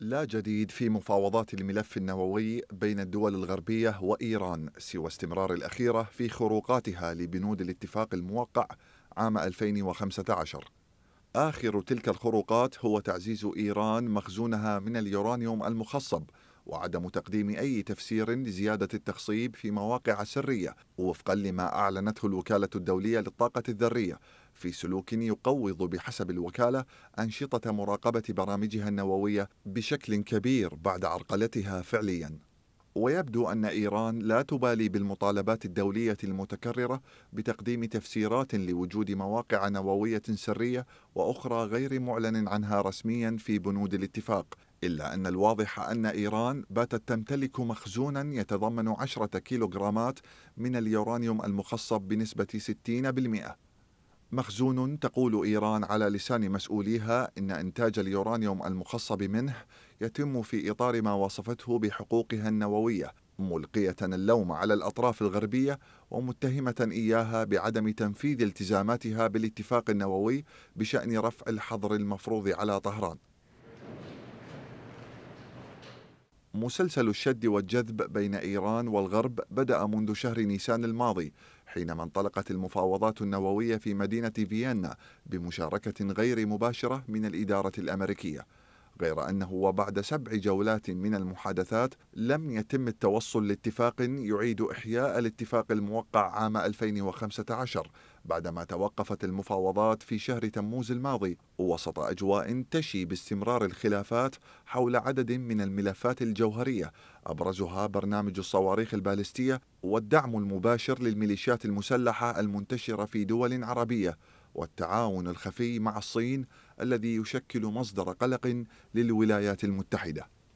لا جديد في مفاوضات الملف النووي بين الدول الغربية وإيران سوى استمرار الأخيرة في خروقاتها لبنود الاتفاق الموقع عام 2015 آخر تلك الخروقات هو تعزيز إيران مخزونها من اليورانيوم المخصب وعدم تقديم أي تفسير لزيادة التخصيب في مواقع سرية وفقا لما أعلنته الوكالة الدولية للطاقة الذرية في سلوك يقوض بحسب الوكالة أنشطة مراقبة برامجها النووية بشكل كبير بعد عرقلتها فعلياً. ويبدو ان ايران لا تبالي بالمطالبات الدوليه المتكرره بتقديم تفسيرات لوجود مواقع نوويه سريه واخرى غير معلن عنها رسميا في بنود الاتفاق إلا أن الواضح أن إيران باتت تمتلك مخزونا يتضمن 10 كيلوغرامات من اليورانيوم المخصب بنسبة 60%. مخزون تقول إيران على لسان مسؤوليها إن إنتاج اليورانيوم المخصب منه يتم في إطار ما وصفته بحقوقها النووية ملقية اللوم على الأطراف الغربية ومتهمة إياها بعدم تنفيذ التزاماتها بالاتفاق النووي بشأن رفع الحظر المفروض على طهران مسلسل الشد والجذب بين إيران والغرب بدأ منذ شهر نيسان الماضي حينما انطلقت المفاوضات النووية في مدينة فيينا بمشاركة غير مباشرة من الإدارة الأمريكية غير أنه وبعد سبع جولات من المحادثات لم يتم التوصل لاتفاق يعيد إحياء الاتفاق الموقع عام 2015 بعدما توقفت المفاوضات في شهر تموز الماضي وسط أجواء تشي باستمرار الخلافات حول عدد من الملفات الجوهرية أبرزها برنامج الصواريخ البالستية والدعم المباشر للميليشيات المسلحة المنتشرة في دول عربية والتعاون الخفي مع الصين الذي يشكل مصدر قلق للولايات المتحده